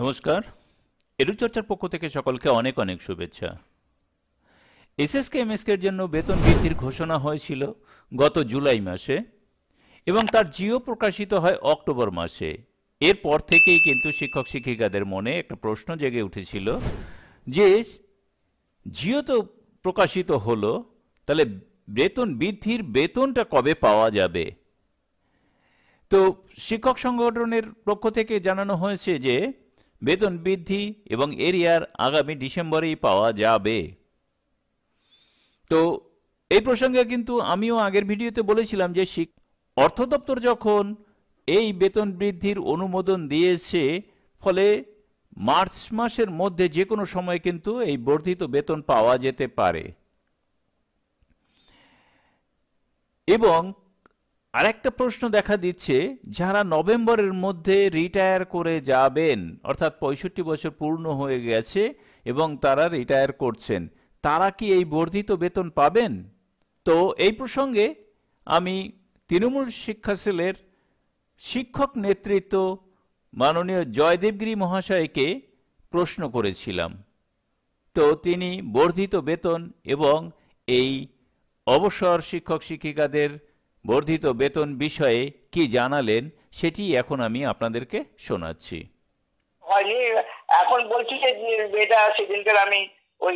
নমস্কার এডুচর্চার পক্ষ থেকে সকলকে অনেক অনেক শুভেচ্ছা এসএসকে এর জন্য বেতন বৃদ্ধির ঘোষণা হয়েছিল গত জুলাই মাসে এবং তার জিও প্রকাশিত হয় অক্টোবর মাসে এরপর থেকেই কিন্তু শিক্ষক শিক্ষিকাদের মনে একটা প্রশ্ন জেগে উঠেছিল যে জিও তো প্রকাশিত হলো তাহলে বেতন বৃদ্ধির বেতনটা কবে পাওয়া যাবে তো শিক্ষক সংগঠনের পক্ষ থেকে জানানো হয়েছে যে বেতন বৃদ্ধি এবং এরিয়ার আগামী ডিসেম্বরেই পাওয়া যাবে তো এই প্রসঙ্গে কিন্তু আমিও আগের ভিডিওতে বলেছিলাম যে অর্থ দপ্তর যখন এই বেতন বৃদ্ধির অনুমোদন দিয়েছে ফলে মার্চ মাসের মধ্যে যে কোনো সময় কিন্তু এই বর্ধিত বেতন পাওয়া যেতে পারে এবং আরেকটা প্রশ্ন দেখা দিচ্ছে যারা নভেম্বরের মধ্যে রিটায়ার করে যাবেন অর্থাৎ পঁয়ষট্টি বছর পূর্ণ হয়ে গেছে এবং তারা রিটায়ার করছেন তারা কি এই বর্ধিত বেতন পাবেন তো এই প্রসঙ্গে আমি তৃণমূল শিক্ষা সেলের শিক্ষক নেতৃত্ব মাননীয় জয়দেবগিরি মহাশয়কে প্রশ্ন করেছিলাম তো তিনি বর্ধিত বেতন এবং এই অবসর শিক্ষক শিক্ষিকাদের বর্ধিত বেতন বিষয়ে কি জানালেন সেটি এখন আমি আপনাদেরকে শোনাচ্ছি হয়নি এখন বলছি যে এটা আমি ওই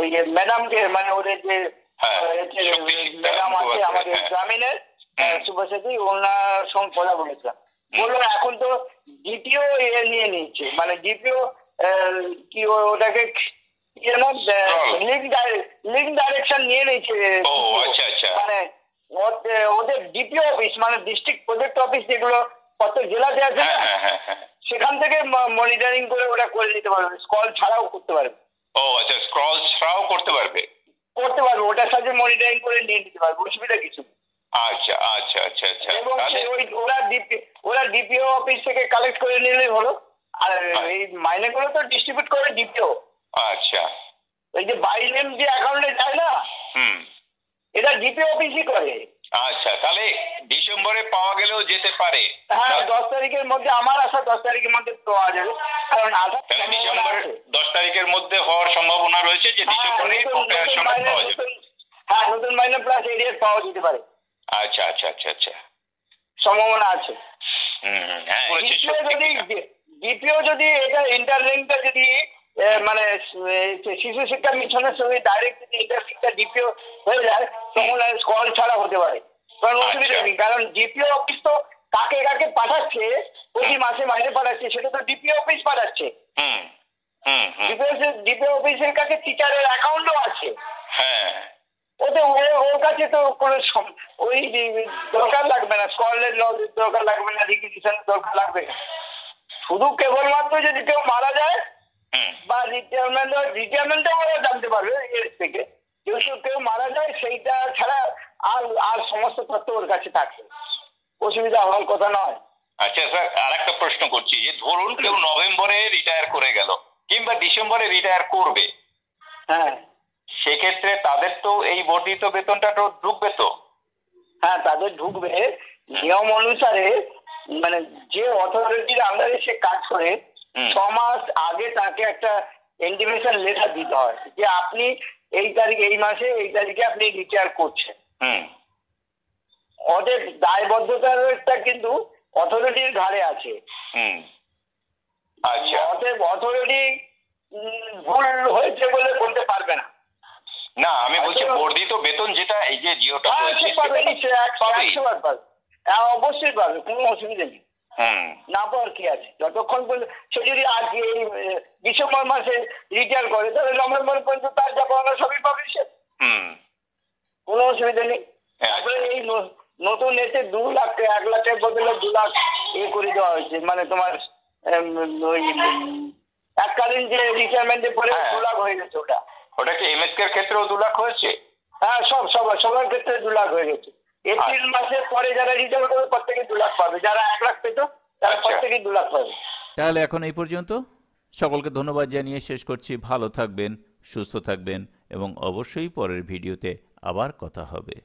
ওই ম্যাডামকে মানে ওদের যে হ্যাঁ, ম্যাডাম আছে হ্যাঁ। আমাদের গ্রামীণের ওনার সঙ্গে কথা বলেছিলাম বললো এখন তো জিপিও নিয়ে নিচ্ছে মানে জিপিও কি ওটাকে লিঙ্ক ডাইরেকশন নিয়ে নিচ্ছে আচ্ছা। মানে ওদের ডিপিও অফিস মানে ডিস্ট্রিক্ট প্রজেক্ট অফিস যেগুলো কত জেলাতে আছে হ্যাঁ, হ্যাঁ, হ্যাঁ, সেখান থেকে মনিটরিং করে ওরা করে নিতে পারবে স্কল ছাড়াও করতে পারবে ও আচ্ছা স্ক্রল ছাড়াও করতে পারবে করতে পারবে ওটার সাথে মনিটরিং করে নিয়ে নিতে পারবে অসুবিধা কিছু আচ্ছা আচ্ছা আচ্ছা আচ্ছা ওই ওরা ডিপি ওরা ডিপিও অফিস থেকে কালেক্ট করে নিলেই হলো আর আচ্ছা। এই করে তো ডিস্ট্রিবিউট করে ডিপিও আচ্ছা ওই যে বাই যে অ্যাকাউন্টে যায় না হুম এটা ডিপিও অফিসই করে আচ্ছা তাহলে ডিসেম্বরে পাওয়া গেলেও যেতে পারে হ্যাঁ দশ তারিখের মধ্যে আমার আশা দশ তারিখের মধ্যে পাওয়া যাবে কারণ আধার ডিসেম্বর দশ তারিখের মধ্যে হওয়ার সম্ভাবনা রয়েছে যে হ্যাঁ, ডিসেম্বরে পাওয়া যাবে হ্যাঁ নতুন মাইনে প্লাস এরিয়ার পাওয়া যেতে পারে আচ্ছা আচ্ছা আচ্ছা আচ্ছা সম্ভাবনা আছে হুম হ্যাঁ যদি যদি এটা ইন্টারলিংকটা যদি মানে শিশু শিক্ষা মিশনের সঙ্গে ডাইরেক্ট যদি শিক্ষা ডিপিও হয়ে যায় তখন স্কল ছাড়া হতে পারে কারণ অসুবিধা আচ্ছা। নেই কারণ ডিপিও অফিস তো কাকে কাকে পাঠাচ্ছে প্রতি মাসে মাইনে পাঠাচ্ছে সেটা তো ডিপিও অফিস পাঠাচ্ছে ডিপিও অফিসের কাছে টিচারের অ্যাকাউন্টও আছে হ্যাঁ ওতে ওর কাছে তো কোনো ওই দরকার লাগবে না স্কলের দরকার লাগবে না দরকার লাগবে শুধু কেবলমাত্র যদি কেউ মারা যায় হ্যাঁ। বা রিটায়ারমেন্ট রিটায়ারমেন্ট ওরা জানতে পারবে এর থেকে কিন্তু কেউ মারা যায় সেইটা ছাড়া আর আর সমস্ত তথ্য ওর কাছে থাকে অসুবিধা হওয়ার কথা নয় আচ্ছা স্যার আর একটা প্রশ্ন করছি যে ধরুন কেউ নভেম্বরে রিটায়ার করে গেল কিংবা ডিসেম্বরে রিটায়ার করবে হ্যাঁ সেক্ষেত্রে তাদের তো এই বর্ধিত বেতনটা তো ঢুকবে তো হ্যাঁ তাদের ঢুকবে নিয়ম অনুসারে মানে যে অথরিটির আন্ডারে সে কাজ করে ছ মাস আগে তাকে একটা ইন্ডিভিশন লেটার দিতে হয় যে আপনি এই তারিখ এই মাসে এই তারিখে আপনি রিটায়ার করছেন ওদের দায়বদ্ধতাটা কিন্তু অথরিটির ঘাড়ে আছে আচ্ছা অতএব অথরিটি ভুল হয়েছে বলে বলতে পারবে না না আমি বলছি বর্ধিত বেতন যেটা এই যে জিওটা হ্যাঁ, হ্যাঁ, অবশ্যই পাবে কোনো অসুবিধা নেই হ্যাঁ। না পাওয়ার কি আছে যতক্ষণ পর্যন্ত সে যদি আজকে এই ডিসেম্বর মাসে রিটায়ার করে তাহলে নভেম্বর পর্যন্ত তার যা পড়ানো সবই পাবে সে কোনো অসুবিধা নেই হ্যাঁ। এই নতুন এসে দু লাখ এক লাখের বদলে দু লাখ ইয়ে করে দেওয়া হয়েছে মানে তোমার ওই এককালীন যে রিটায়ারমেন্টে পরে হ্যাঁ। দু লাখ হয়ে গেছে ওটা ওটা কি এমএসকে ক্ষেত্রেও দু লাখ হয়েছে হ্যাঁ সব সবার সবার ক্ষেত্রে দু লাখ হয়ে গেছে এপ্রিল আচ্ছা। মাসের পরে যারা রিটার্ন করবে প্রত্যেকে দু লাখ পাবে যারা এক লাখ পেত তারা আচ্ছা। প্রত্যেকে দু লাখ পাবে তাহলে এখন এই পর্যন্ত সকলকে ধন্যবাদ জানিয়ে শেষ করছি ভালো থাকবেন সুস্থ থাকবেন এবং অবশ্যই পরের ভিডিওতে আবার কথা হবে